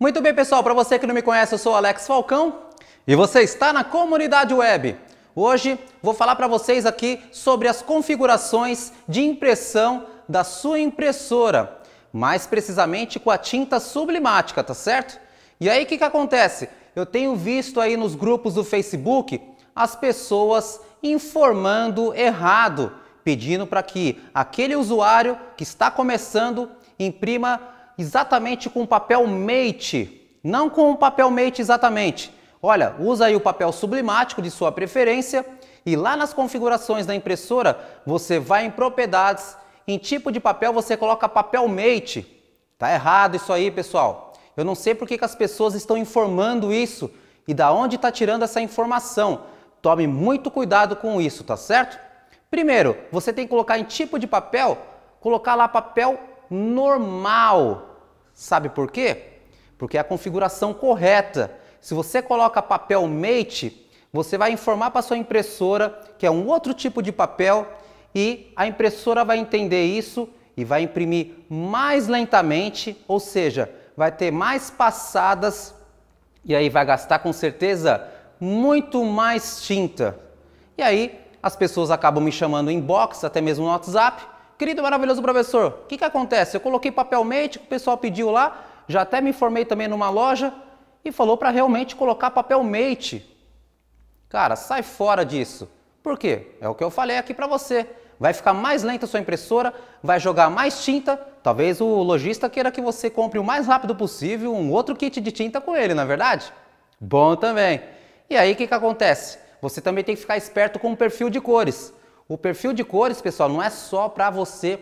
Muito bem, pessoal, para você que não me conhece, eu sou Alex Falcão e você está na comunidade web. Hoje vou falar para vocês aqui sobre as configurações de impressão da sua impressora, mais precisamente com a tinta sublimática, tá certo? E aí o que, que acontece? Eu tenho visto aí nos grupos do Facebook as pessoas informando errado, pedindo para que aquele usuário que está começando imprima exatamente com o papel mate, não com o papel mate exatamente. Olha, usa aí o papel sublimático de sua preferência e lá nas configurações da impressora, você vai em propriedades, em tipo de papel você coloca papel mate. Tá errado isso aí, pessoal. Eu não sei por que, que as pessoas estão informando isso e da onde está tirando essa informação. Tome muito cuidado com isso, tá certo? Primeiro, você tem que colocar em tipo de papel, colocar lá papel normal, Sabe por quê? Porque é a configuração correta. Se você coloca papel mate, você vai informar para sua impressora que é um outro tipo de papel e a impressora vai entender isso e vai imprimir mais lentamente, ou seja, vai ter mais passadas e aí vai gastar com certeza muito mais tinta. E aí as pessoas acabam me chamando em box, até mesmo no WhatsApp, Querido maravilhoso professor, o que, que acontece? Eu coloquei papel mate, o pessoal pediu lá, já até me informei também numa loja e falou para realmente colocar papel mate. Cara, sai fora disso. Por quê? É o que eu falei aqui para você. Vai ficar mais lenta a sua impressora, vai jogar mais tinta. Talvez o lojista queira que você compre o mais rápido possível um outro kit de tinta com ele, não é verdade? Bom também. E aí o que, que acontece? Você também tem que ficar esperto com o perfil de cores. O perfil de cores, pessoal, não é só para você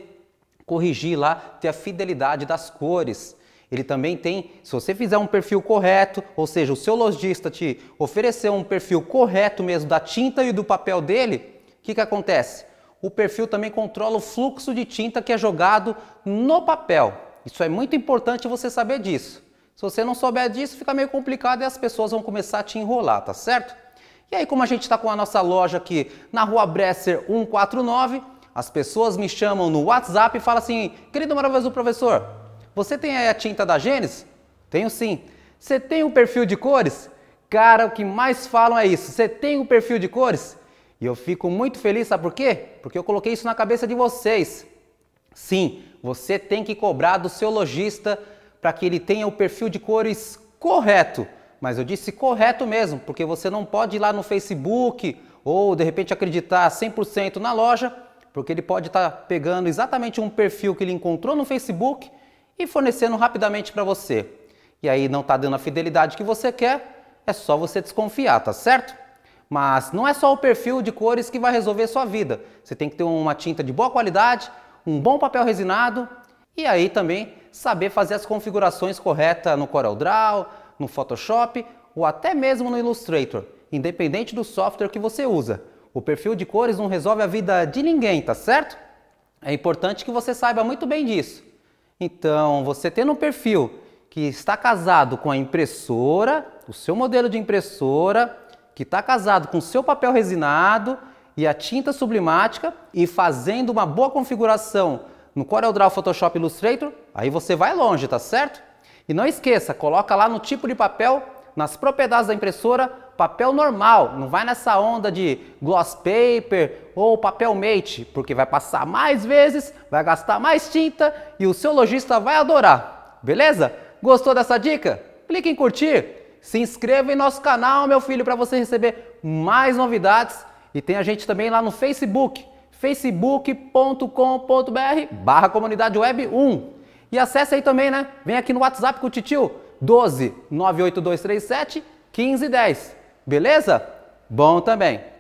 corrigir lá, ter a fidelidade das cores. Ele também tem, se você fizer um perfil correto, ou seja, o seu lojista te oferecer um perfil correto mesmo da tinta e do papel dele, o que, que acontece? O perfil também controla o fluxo de tinta que é jogado no papel. Isso é muito importante você saber disso. Se você não souber disso, fica meio complicado e as pessoas vão começar a te enrolar, tá certo? E aí, como a gente está com a nossa loja aqui na rua Bresser 149, as pessoas me chamam no WhatsApp e falam assim: querido maravilhoso professor, você tem aí a tinta da Gênesis? Tenho sim. Você tem o um perfil de cores? Cara, o que mais falam é isso. Você tem o um perfil de cores? E eu fico muito feliz, sabe por quê? Porque eu coloquei isso na cabeça de vocês. Sim, você tem que cobrar do seu lojista para que ele tenha o perfil de cores correto. Mas eu disse correto mesmo, porque você não pode ir lá no Facebook ou de repente acreditar 100% na loja, porque ele pode estar tá pegando exatamente um perfil que ele encontrou no Facebook e fornecendo rapidamente para você. E aí não está dando a fidelidade que você quer, é só você desconfiar, tá certo? Mas não é só o perfil de cores que vai resolver sua vida. Você tem que ter uma tinta de boa qualidade, um bom papel resinado e aí também saber fazer as configurações corretas no CorelDRAW, no Photoshop ou até mesmo no Illustrator, independente do software que você usa. O perfil de cores não resolve a vida de ninguém, tá certo? É importante que você saiba muito bem disso. Então, você tendo um perfil que está casado com a impressora, o seu modelo de impressora, que está casado com o seu papel resinado e a tinta sublimática e fazendo uma boa configuração no CorelDRAW, Photoshop Illustrator, aí você vai longe, tá certo? E não esqueça, coloca lá no tipo de papel, nas propriedades da impressora, papel normal. Não vai nessa onda de gloss paper ou papel mate, porque vai passar mais vezes, vai gastar mais tinta e o seu lojista vai adorar. Beleza? Gostou dessa dica? Clique em curtir. Se inscreva em nosso canal, meu filho, para você receber mais novidades. E tem a gente também lá no Facebook, facebook.com.br barra comunidade web 1. E acesse aí também, né? Vem aqui no WhatsApp com o Titio, 12 98237 1510. Beleza? Bom também.